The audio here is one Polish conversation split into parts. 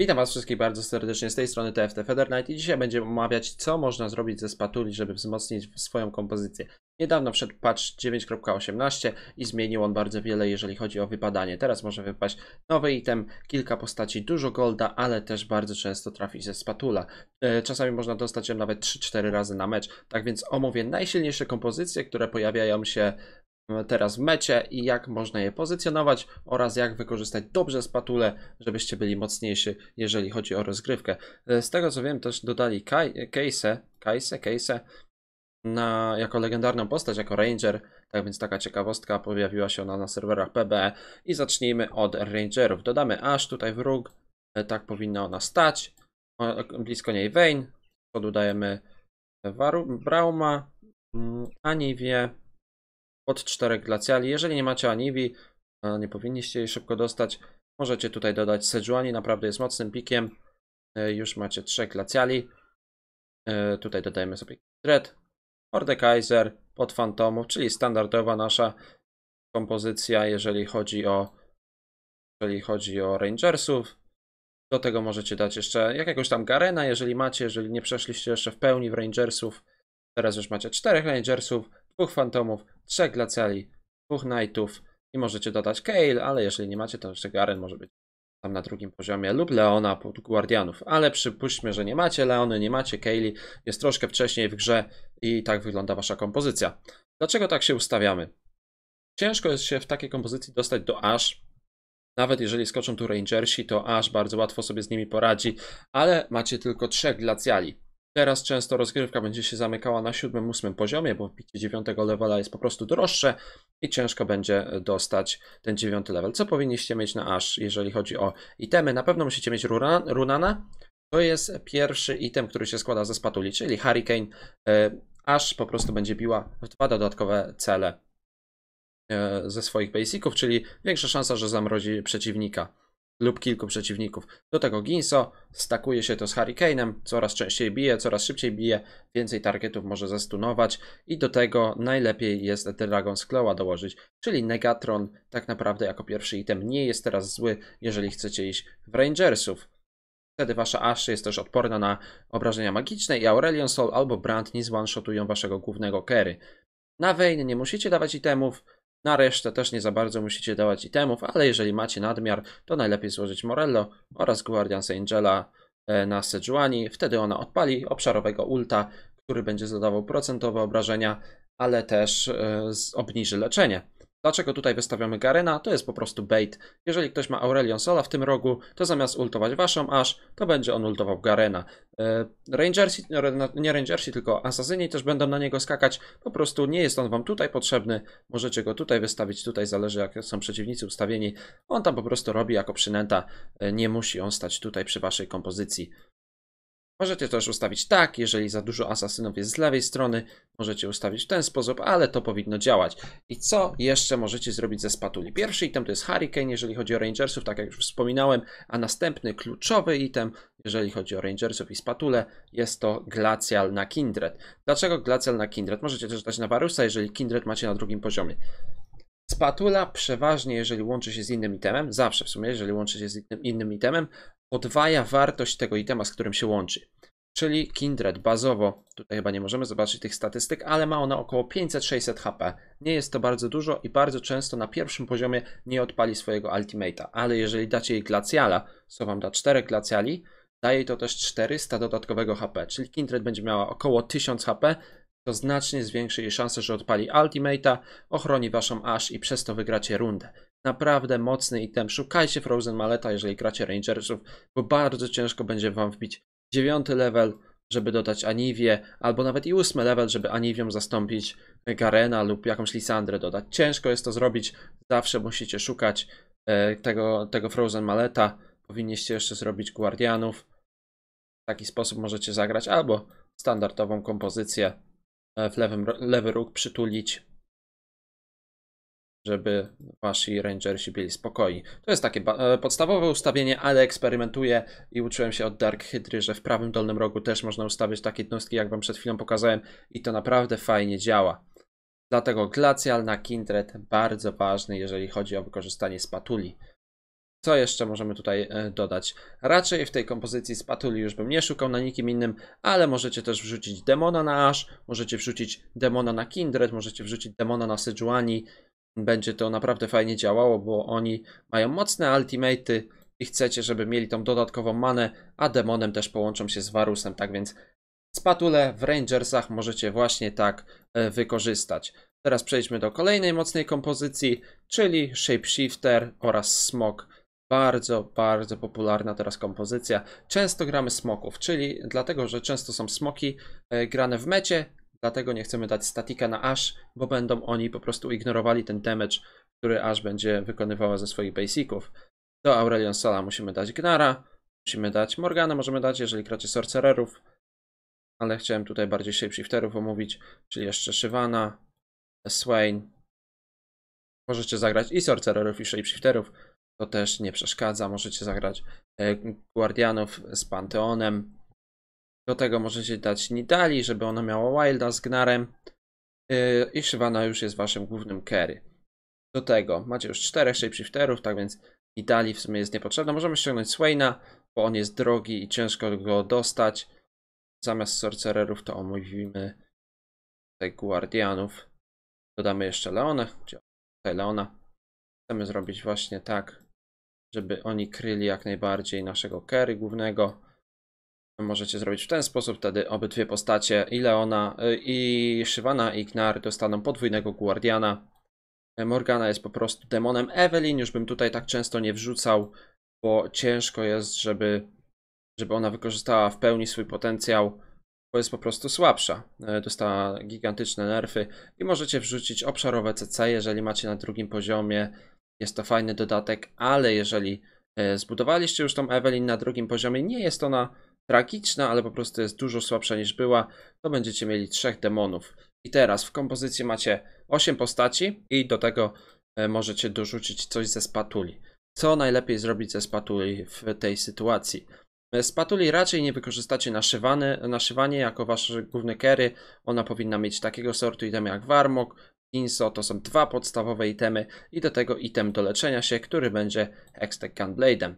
Witam Was wszystkich bardzo serdecznie z tej strony TFT Feather i dzisiaj będziemy omawiać co można zrobić ze spatuli, żeby wzmocnić swoją kompozycję. Niedawno wszedł patch 9.18 i zmienił on bardzo wiele, jeżeli chodzi o wypadanie. Teraz może wypaść nowy item, kilka postaci, dużo golda, ale też bardzo często trafi się spatula. E, czasami można dostać ją nawet 3-4 razy na mecz. Tak więc omówię najsilniejsze kompozycje, które pojawiają się teraz w mecie i jak można je pozycjonować oraz jak wykorzystać dobrze spatulę, żebyście byli mocniejsi, jeżeli chodzi o rozgrywkę. E, z tego co wiem, też dodali Kajse, e, Kajse, Kajse na, jako legendarną postać, jako Ranger, tak więc taka ciekawostka pojawiła się ona na serwerach PBE i zacznijmy od Rangerów. Dodamy aż tutaj wróg, e, tak powinna ona stać, blisko niej Vayne, dodajemy Brauma, mm, Ani wie, od czterech glacjali. Jeżeli nie macie Anibi, nie powinniście jej szybko dostać. Możecie tutaj dodać Sejuani, naprawdę jest mocnym pikiem. E, już macie trzech glacjali. E, tutaj dodajemy sobie Dread, Mordekaiser, pod Fantomów, czyli standardowa nasza kompozycja, jeżeli chodzi o jeżeli chodzi o Rangersów. Do tego możecie dać jeszcze jakiegoś tam Garena, jeżeli macie, jeżeli nie przeszliście jeszcze w pełni w Rangersów. Teraz już macie czterech Rangersów, dwóch Fantomów, trzech dla celi, dwóch knightów i możecie dodać Kale, ale jeżeli nie macie, to jeszcze Garen może być tam na drugim poziomie lub Leona pod Guardianów, ale przypuśćmy, że nie macie Leony, nie macie Kaylee, jest troszkę wcześniej w grze i tak wygląda wasza kompozycja. Dlaczego tak się ustawiamy? Ciężko jest się w takiej kompozycji dostać do Ash, nawet jeżeli skoczą tu Rangersi, to Ash bardzo łatwo sobie z nimi poradzi, ale macie tylko trzech glacjali. Teraz często rozgrywka będzie się zamykała na 7-8 poziomie, bo picie 9 levela jest po prostu droższe i ciężko będzie e, dostać ten 9 level. Co powinniście mieć na aż, jeżeli chodzi o itemy? Na pewno musicie mieć Runana. To jest pierwszy item, który się składa ze spatuli, czyli Hurricane. E, aż po prostu będzie biła w dwa dodatkowe cele e, ze swoich basiców, czyli większa szansa, że zamrozi przeciwnika lub kilku przeciwników. Do tego Ginso stakuje się to z Hurricane'em, coraz częściej bije, coraz szybciej bije, więcej targetów może zastunować i do tego najlepiej jest Dragon's Claw'a dołożyć, czyli Negatron tak naprawdę jako pierwszy item nie jest teraz zły, jeżeli chcecie iść w Rangersów. Wtedy wasza Ashe jest też odporna na obrażenia magiczne i Aurelion Soul albo Brand nie one-shotują waszego głównego carry. Na Vayne nie musicie dawać itemów, na no, resztę też nie za bardzo musicie dawać itemów, ale jeżeli macie nadmiar, to najlepiej złożyć Morello oraz Guardians Angela e, na Sejuani. Wtedy ona odpali obszarowego ulta, który będzie zadawał procentowe obrażenia, ale też e, obniży leczenie. Dlaczego tutaj wystawiamy Garena? To jest po prostu bait. Jeżeli ktoś ma Aurelion Sola w tym rogu, to zamiast ultować waszą aż, to będzie on ultował Garena. E, Rangersi, no, no, nie Rangersi, tylko Asasyni też będą na niego skakać. Po prostu nie jest on wam tutaj potrzebny. Możecie go tutaj wystawić, tutaj zależy jak są przeciwnicy ustawieni. On tam po prostu robi jako przynęta. E, nie musi on stać tutaj przy waszej kompozycji. Możecie też ustawić tak, jeżeli za dużo asasynów jest z lewej strony, możecie ustawić w ten sposób, ale to powinno działać. I co jeszcze możecie zrobić ze spatuli? Pierwszy item to jest Hurricane, jeżeli chodzi o Rangersów, tak jak już wspominałem, a następny kluczowy item, jeżeli chodzi o Rangersów i spatule, jest to Glacial na Kindred. Dlaczego Glacial na Kindred? Możecie też dać na Varusa, jeżeli Kindred macie na drugim poziomie. Spatula przeważnie, jeżeli łączy się z innym itemem, zawsze w sumie, jeżeli łączy się z innym itemem, podwaja wartość tego itema, z którym się łączy. Czyli Kindred bazowo, tutaj chyba nie możemy zobaczyć tych statystyk, ale ma ona około 500-600 HP. Nie jest to bardzo dużo i bardzo często na pierwszym poziomie nie odpali swojego ultimate'a, ale jeżeli dacie jej glacjala, co wam da 4 glacjali, daje to też 400 dodatkowego HP, czyli Kindred będzie miała około 1000 HP, to znacznie zwiększy jej szanse, że odpali Ultimate'a, ochroni waszą Ash i przez to wygracie rundę. Naprawdę mocny item. Szukajcie Frozen Maleta, jeżeli gracie Rangersów, bo bardzo ciężko będzie wam wbić dziewiąty level, żeby dodać Aniwię, albo nawet i ósmy level, żeby Aniwią zastąpić Garena lub jakąś Lisandrę dodać. Ciężko jest to zrobić, zawsze musicie szukać e, tego, tego Frozen Maleta. Powinniście jeszcze zrobić Guardianów. W taki sposób możecie zagrać albo standardową kompozycję E, w lewym, lewy róg przytulić, żeby wasi rangersi byli spokojni. To jest takie e, podstawowe ustawienie, ale eksperymentuję i uczyłem się od Dark Hydry, że w prawym dolnym rogu też można ustawić takie jednostki, jak wam przed chwilą pokazałem i to naprawdę fajnie działa. Dlatego glacial na Kindred bardzo ważny, jeżeli chodzi o wykorzystanie spatuli. Co jeszcze możemy tutaj e, dodać? Raczej w tej kompozycji spatuli już bym nie szukał na nikim innym, ale możecie też wrzucić demona na Ash, możecie wrzucić demona na Kindred, możecie wrzucić demona na Sejuani. Będzie to naprawdę fajnie działało, bo oni mają mocne ultimaty i chcecie, żeby mieli tą dodatkową manę, a demonem też połączą się z Varusem, tak więc spatule w Rangersach możecie właśnie tak e, wykorzystać. Teraz przejdźmy do kolejnej mocnej kompozycji, czyli Shapeshifter oraz Smog. Bardzo, bardzo popularna teraz kompozycja. Często gramy smoków, czyli dlatego, że często są smoki e, grane w mecie, dlatego nie chcemy dać statika na aż, bo będą oni po prostu ignorowali ten damage, który aż będzie wykonywała ze swoich basiców. Do Aurelion Sala musimy dać Gnara, musimy dać Morgana, możemy dać, jeżeli gracie Sorcererów, ale chciałem tutaj bardziej shapeshifterów omówić, czyli jeszcze Shyvana, Swain. Możecie zagrać i Sorcererów, i shapeshifterów to też nie przeszkadza, możecie zagrać e, Guardianów z Panteonem. Do tego możecie dać Nidali, żeby ona miała Wilda z Gnarem. E, I Shyvana już jest waszym głównym carry. Do tego macie już czterech shapeshifterów, tak więc Nidali w sumie jest niepotrzebna. Możemy ściągnąć Swaina, bo on jest drogi i ciężko go dostać. Zamiast sorcererów to omówimy tutaj Guardianów. Dodamy jeszcze Leona. Tutaj Leona. Chcemy zrobić właśnie tak żeby oni kryli jak najbardziej naszego carry głównego. Możecie zrobić w ten sposób, wtedy obydwie postacie i Leona, y, i Shyvana, i Gnar dostaną podwójnego Guardiana. Y, Morgana jest po prostu demonem. Evelyn już bym tutaj tak często nie wrzucał, bo ciężko jest, żeby, żeby ona wykorzystała w pełni swój potencjał, bo jest po prostu słabsza. Y, dostała gigantyczne nerfy i możecie wrzucić obszarowe CC, jeżeli macie na drugim poziomie jest to fajny dodatek, ale jeżeli e, zbudowaliście już tą Evelyn na drugim poziomie, nie jest ona tragiczna, ale po prostu jest dużo słabsza niż była, to będziecie mieli trzech demonów. I teraz w kompozycji macie 8 postaci i do tego e, możecie dorzucić coś ze spatuli. Co najlepiej zrobić ze spatuli w tej sytuacji? Spatuli e, raczej nie wykorzystacie na, szywanie jako wasze główne kery. Ona powinna mieć takiego sortu item jak warmok, to są dwa podstawowe itemy i do tego item do leczenia się, który będzie Hextech Gunblade'em.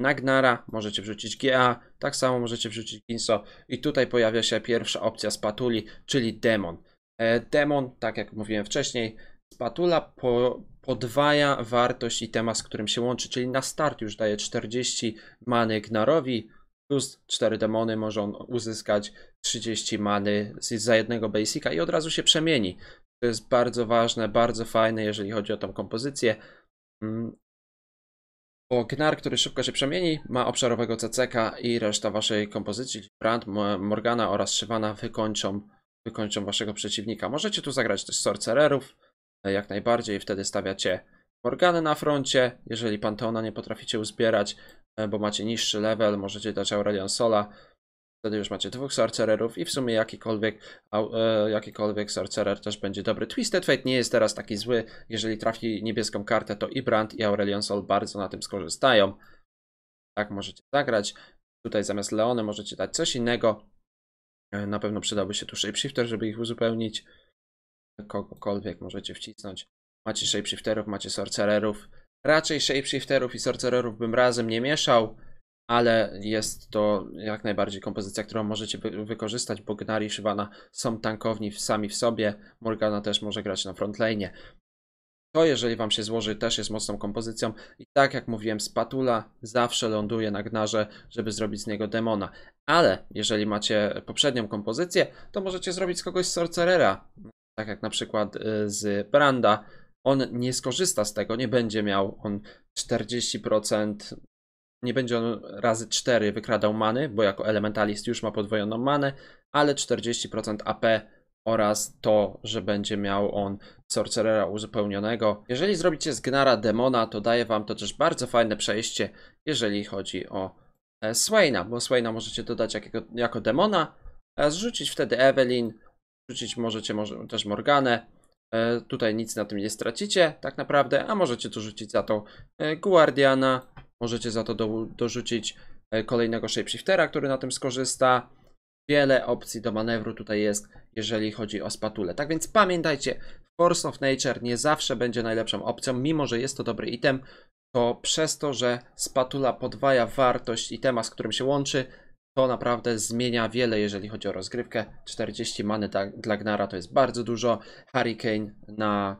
Na Gnara możecie wrzucić GA, tak samo możecie wrzucić Inso i tutaj pojawia się pierwsza opcja spatuli, czyli demon. E, demon, tak jak mówiłem wcześniej, spatula po, podwaja wartość itema, z którym się łączy, czyli na start już daje 40 many Gnarowi, plus 4 demony może on uzyskać 30 many za jednego basica i od razu się przemieni. To jest bardzo ważne, bardzo fajne, jeżeli chodzi o tą kompozycję. Mm. Bo Gnar, który szybko się przemieni, ma obszarowego CCK i reszta waszej kompozycji, Brand, Morgana oraz Shyvana wykończą, wykończą waszego przeciwnika. Możecie tu zagrać też Sorcererów, e, jak najbardziej, wtedy stawiacie Morganę na froncie, jeżeli Panteona nie potraficie uzbierać, e, bo macie niższy level, możecie dać Aurelion Sola, Wtedy już macie dwóch sorcererów i w sumie jakikolwiek, e, jakikolwiek sorcerer też będzie dobry. Twisted Fate nie jest teraz taki zły. Jeżeli trafi niebieską kartę, to i Brand i Aurelion Sol bardzo na tym skorzystają. Tak możecie zagrać. Tutaj zamiast Leony możecie dać coś innego. E, na pewno przydałby się tu Shapeshifter, żeby ich uzupełnić. Kogokolwiek możecie wcisnąć. Macie Shapeshifterów, macie Sorcererów. Raczej Shapeshifterów i Sorcererów bym razem nie mieszał ale jest to jak najbardziej kompozycja, którą możecie wy wykorzystać, bo Gnari i Shyvana są tankowni sami w sobie, Morgana też może grać na frontlane. To jeżeli wam się złoży też jest mocną kompozycją i tak jak mówiłem spatula zawsze ląduje na Gnarze, żeby zrobić z niego demona. Ale jeżeli macie poprzednią kompozycję, to możecie zrobić z kogoś Sorcerera, tak jak na przykład y, z Branda. On nie skorzysta z tego, nie będzie miał on 40% nie będzie on razy 4 wykradał many, bo jako elementalist już ma podwojoną manę, ale 40% AP oraz to, że będzie miał on Sorcerera uzupełnionego. Jeżeli zrobicie z Gnara Demona, to daje wam to też bardzo fajne przejście, jeżeli chodzi o e, Swaina, bo Swaina możecie dodać jakiego, jako Demona, zrzucić wtedy Evelyn, rzucić możecie może, też Morganę, e, Tutaj nic na tym nie stracicie, tak naprawdę, a możecie tu rzucić za to e, Guardiana, Możecie za to do, dorzucić e, kolejnego shapeshiftera, który na tym skorzysta. Wiele opcji do manewru tutaj jest, jeżeli chodzi o spatulę. Tak więc pamiętajcie, Force of Nature nie zawsze będzie najlepszą opcją, mimo że jest to dobry item, to przez to, że spatula podwaja wartość itema, z którym się łączy, to naprawdę zmienia wiele, jeżeli chodzi o rozgrywkę. 40 many dla, dla Gnara to jest bardzo dużo. Hurricane na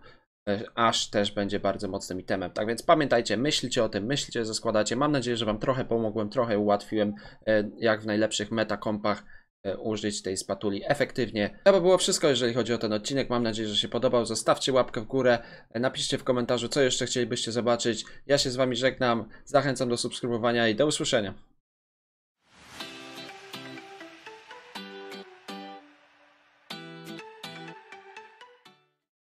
aż też będzie bardzo mocnym itemem. Tak więc pamiętajcie, myślcie o tym, myślcie, że składacie. Mam nadzieję, że Wam trochę pomogłem, trochę ułatwiłem, e, jak w najlepszych metakompach e, użyć tej spatuli efektywnie. To by było wszystko, jeżeli chodzi o ten odcinek. Mam nadzieję, że się podobał. Zostawcie łapkę w górę, e, napiszcie w komentarzu, co jeszcze chcielibyście zobaczyć. Ja się z Wami żegnam, zachęcam do subskrybowania i do usłyszenia.